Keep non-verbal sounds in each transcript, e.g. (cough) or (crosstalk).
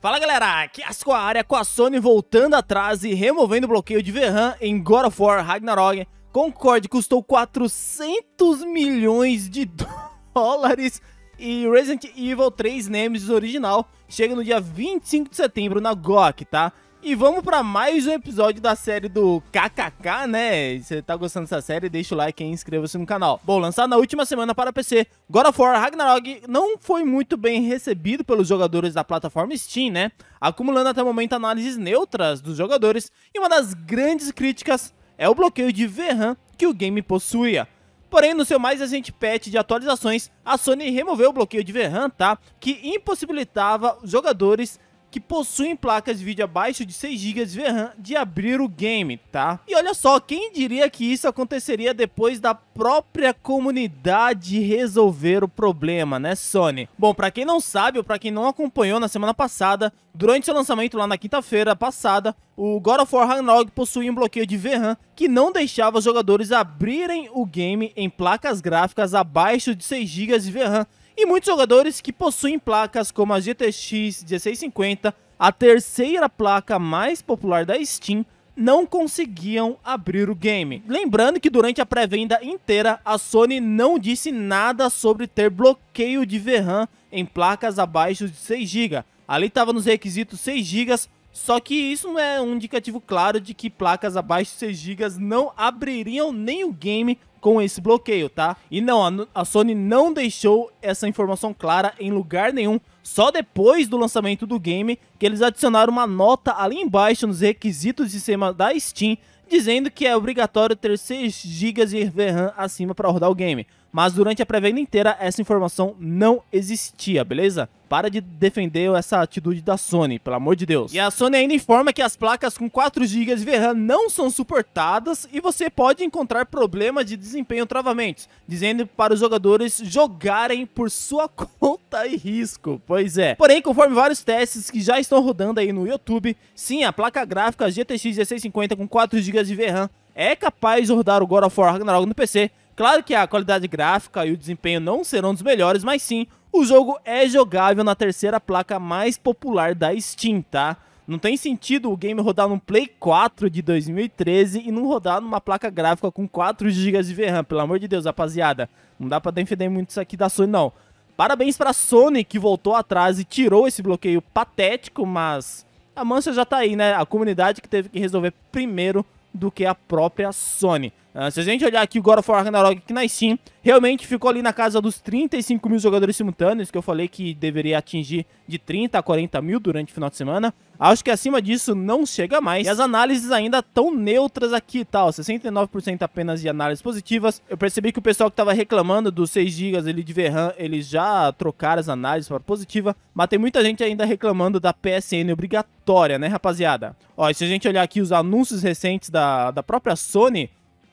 Fala galera, aqui é a área com a Sony voltando atrás e removendo o bloqueio de Verhan em God of War Ragnarok. Concorde custou 400 milhões de (laughs) dólares e Resident Evil 3 Nemesis original chega no dia 25 de setembro na GOC, tá? E vamos para mais um episódio da série do KKK, né? Se você tá gostando dessa série, deixa o like e inscreva-se no canal. Bom, lançado na última semana para PC, God of War Ragnarok não foi muito bem recebido pelos jogadores da plataforma Steam, né? Acumulando até o momento análises neutras dos jogadores, e uma das grandes críticas é o bloqueio de VRAM que o game possuía. Porém, no seu mais recente patch de atualizações, a Sony removeu o bloqueio de VRAM, tá? Que impossibilitava os jogadores que possuem placas de vídeo abaixo de 6 GB de VRAM de abrir o game, tá? E olha só, quem diria que isso aconteceria depois da própria comunidade resolver o problema, né, Sony? Bom, para quem não sabe ou para quem não acompanhou na semana passada, durante seu lançamento lá na quinta-feira passada, o God of War Ragnarok possuía um bloqueio de VRAM que não deixava os jogadores abrirem o game em placas gráficas abaixo de 6 GB de VRAM e muitos jogadores que possuem placas como a GTX 1650, a terceira placa mais popular da Steam, não conseguiam abrir o game. Lembrando que durante a pré-venda inteira, a Sony não disse nada sobre ter bloqueio de VRAM em placas abaixo de 6 GB. Ali estava nos requisitos 6 GB, só que isso não é um indicativo claro de que placas abaixo de 6 GB não abririam nem o game com esse bloqueio, tá? E não, a, Sony não deixou essa informação clara em lugar nenhum. Só depois do lançamento do game que eles adicionaram uma nota ali embaixo nos requisitos de cima da Steam, dizendo que é obrigatório ter 6 GB de RAM acima para rodar o game mas durante a pré-venda inteira essa informação não existia, beleza? Para de defender essa atitude da Sony, pelo amor de Deus. E a Sony ainda informa que as placas com 4 GB de VRAM não são suportadas e você pode encontrar problemas de desempenho travamentos, dizendo para os jogadores jogarem por sua (laughs) conta e risco. Pois é. Porém, conforme vários testes que já estão rodando aí no YouTube, sim, a placa gráfica GTX 1650 com 4 GB de VRAM é capaz de rodar o God of War Ragnarok no PC Claro que a qualidade gráfica e o desempenho não serão dos melhores, mas sim, o jogo é jogável na terceira placa mais popular da Steam, tá? Não tem sentido o game rodar num Play 4 de 2013 e não rodar numa placa gráfica com 4 GB de VRAM, pelo amor de Deus, rapaziada. Não dá pra defender muito isso aqui da Sony, não. Parabéns pra Sony que voltou atrás e tirou esse bloqueio patético, mas a mancha já tá aí, né? A comunidade que teve que resolver primeiro do que a própria Sony. Ah, se a gente olhar aqui o God of War Ragnarok aqui na Steam, realmente ficou ali na casa dos 35 mil jogadores simultâneos, que eu falei que deveria atingir de 30 a 40 mil durante o final de semana. Acho que acima disso não chega mais. E as análises ainda tão neutras aqui tá, tal, 69% apenas de análises positivas. Eu percebi que o pessoal que estava reclamando dos 6 GB de VRAM, eles já trocaram as análises para positiva, mas tem muita gente ainda reclamando da PSN obrigatória, né, rapaziada? Ó, e se a gente olhar aqui os anúncios recentes da, da própria Sony,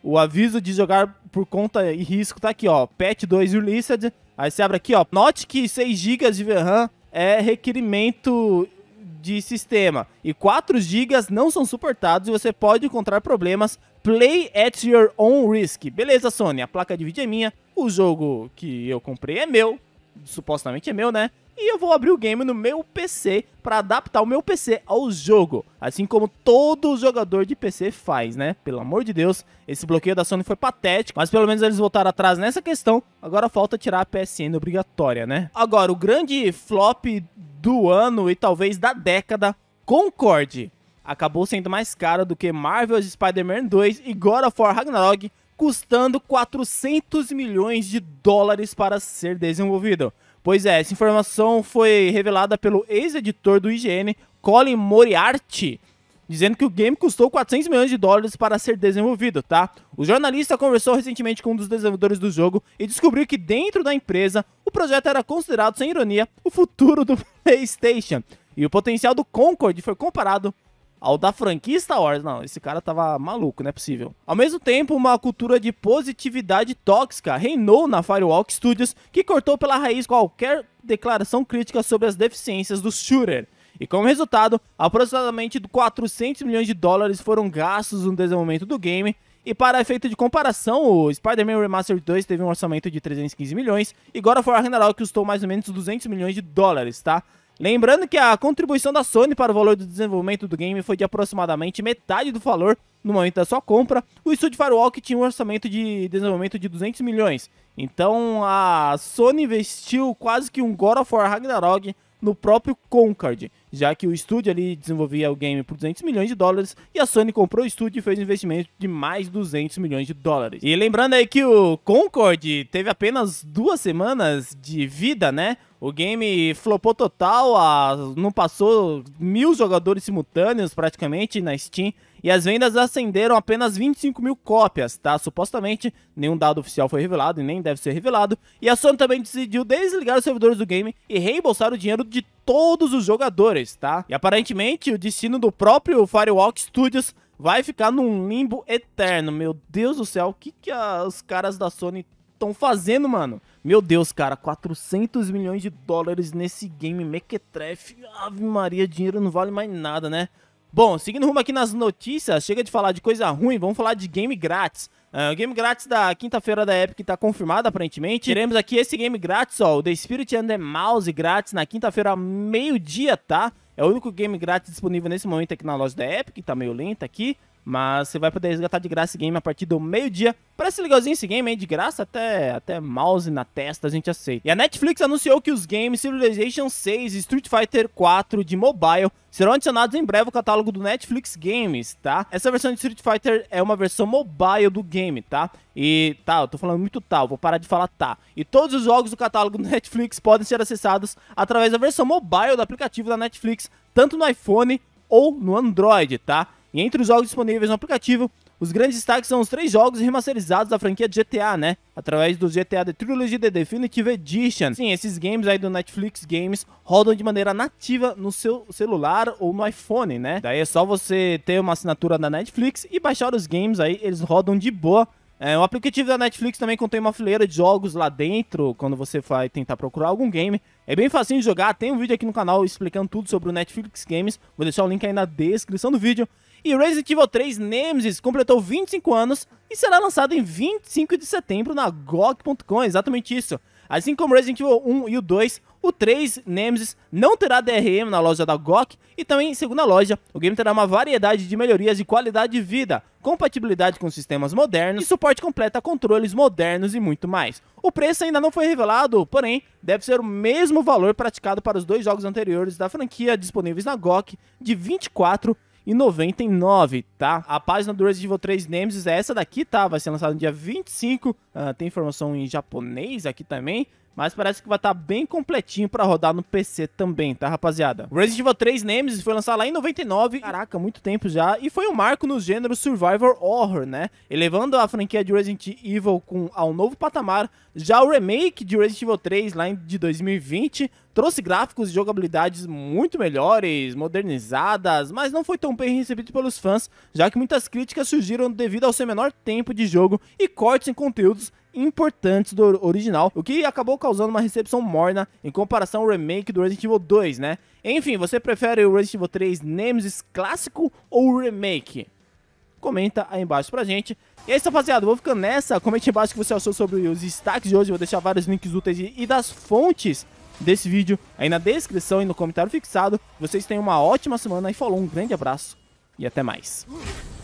o aviso de jogar por conta e risco tá aqui, ó. Patch 2 Released. Aí você abre aqui, ó. Note que 6 GB de VRAM é requerimento de sistema e 4 GB não são suportados e você pode encontrar problemas. Play at your own risk. Beleza, Sony, a placa de vídeo é minha, o jogo que eu comprei é meu, supostamente é meu, né? e eu vou abrir o game no meu PC para adaptar o meu PC ao jogo, assim como todo jogador de PC faz, né? Pelo amor de Deus, esse bloqueio da Sony foi patético, mas pelo menos eles voltaram atrás nessa questão. Agora falta tirar a PSN obrigatória, né? Agora, o grande flop do ano e talvez da década, Concorde, acabou sendo mais caro do que Marvel's Spider-Man 2 e God of War Ragnarok, custando 400 milhões de dólares para ser desenvolvido. Pois é, essa informação foi revelada pelo ex-editor do IGN, Colin Moriarty, dizendo que o game custou 400 milhões de dólares para ser desenvolvido, tá? O jornalista conversou recentemente com um dos desenvolvedores do jogo e descobriu que dentro da empresa o projeto era considerado, sem ironia, o futuro do (laughs) PlayStation. E o potencial do Concorde foi comparado ao da franquia Star Wars. Não, esse cara tava maluco, não é possível. Ao mesmo tempo, uma cultura de positividade tóxica reinou na Firewalk Studios, que cortou pela raiz qualquer declaração crítica sobre as deficiências do shooter. E como resultado, aproximadamente 400 milhões de dólares foram gastos no desenvolvimento do game. E para efeito de comparação, o Spider-Man Remastered 2 teve um orçamento de 315 milhões e agora of War Ragnarok custou mais ou menos 200 milhões de dólares, tá? Lembrando que a contribuição da Sony para o valor do desenvolvimento do game foi de aproximadamente metade do valor no momento da sua compra. O estúdio Firewalk tinha um orçamento de desenvolvimento de 200 milhões. Então a Sony investiu quase que um God of War Ragnarok no próprio Concord, já que o estúdio ali desenvolvia o game por 200 milhões de dólares e a Sony comprou o estúdio e fez um investimento de mais 200 milhões de dólares. E lembrando aí que o Concord teve apenas duas semanas de vida, né? O game flopou total, a... não passou mil jogadores simultâneos praticamente na Steam e as vendas ascenderam apenas 25 mil cópias, tá? Supostamente, nenhum dado oficial foi revelado e nem deve ser revelado. E a Sony também decidiu desligar os servidores do game e reembolsar o dinheiro de todos os jogadores, tá? E aparentemente o destino do próprio Firewalk Studios vai ficar num limbo eterno. Meu Deus do céu, o que, que os caras da Sony estão fazendo, mano? Meu Deus, cara, 400 milhões de dólares nesse game mequetrefe. Ave Maria, dinheiro não vale mais nada, né? Bom, seguindo rumo aqui nas notícias, chega de falar de coisa ruim, vamos falar de game grátis. Uh, o game grátis da quinta-feira da Epic está confirmado, aparentemente. Teremos aqui esse game grátis, ó, o The Spirit and the Mouse grátis na quinta-feira, meio-dia, tá? É o único game grátis disponível nesse momento aqui na loja da Epic, tá meio lenta aqui. Mas você vai poder resgatar de graça esse game a partir do meio-dia. Parece legalzinho esse game, hein? De graça, até, até mouse na testa a gente aceita. E a Netflix anunciou que os games Civilization 6 e Street Fighter 4 de mobile serão adicionados em breve ao catálogo do Netflix Games, tá? Essa versão de Street Fighter é uma versão mobile do game, tá? E tá, eu tô falando muito tal, vou parar de falar tá. E todos os jogos do catálogo do (laughs) Netflix podem ser acessados através da versão mobile do aplicativo da Netflix, tanto no iPhone ou no Android, tá? E entre os jogos disponíveis no aplicativo, os grandes destaques são os três jogos remasterizados da franquia GTA, né? Através do GTA The Trilogy The Definitive Edition. Sim, esses games aí do Netflix Games rodam de maneira nativa no seu celular ou no iPhone, né? Daí é só você ter uma assinatura da Netflix e baixar os games aí, eles rodam de boa. É, o aplicativo da Netflix também contém uma fileira de jogos lá dentro, quando você vai tentar procurar algum game. É bem facinho de jogar, tem um vídeo aqui no canal explicando tudo sobre o Netflix Games, vou deixar o link aí na descrição do vídeo. E Resident Evil 3 Nemesis completou 25 anos e será lançado em 25 de setembro na GOG.com, é exatamente isso. Assim como Resident Evil 1 e o 2, o 3 Nemesis não terá DRM na loja da GOG e também, segundo a loja, o game terá uma variedade de melhorias de qualidade de vida, compatibilidade com sistemas modernos e suporte completo a controles modernos e muito mais. O preço ainda não foi revelado, porém, deve ser o mesmo valor praticado para os dois jogos anteriores da franquia disponíveis na GOG de 24 e 99, tá? A página do Resident Evil 3 Nemesis é essa daqui, tá? Vai ser lançada no dia 25. Uh, ah, tem informação em japonês aqui também. Mas parece que vai estar tá bem completinho para rodar no PC também, tá, rapaziada? Resident Evil 3 Nemesis foi lançado lá em 99, caraca, muito tempo já, e foi um marco no gênero survival horror, né? Elevando a franquia de Resident Evil com, ao novo patamar, já o remake de Resident Evil 3 lá em, de 2020 trouxe gráficos e jogabilidades muito melhores, modernizadas, mas não foi tão bem recebido pelos fãs, já que muitas críticas surgiram devido ao seu menor tempo de jogo e cortes em conteúdos importantes do original, o que acabou causando uma recepção morna em comparação ao remake do Resident Evil 2, né? Enfim, você prefere o Resident Evil 3 Nemesis clássico ou o remake? Comenta aí embaixo pra gente. E é isso, rapaziada. Vou ficando nessa. Comente embaixo o que você achou sobre os destaques de hoje. Vou deixar vários links úteis e das fontes desse vídeo aí na descrição e no comentário fixado. Vocês tenham uma ótima semana e falou, um grande abraço e até mais.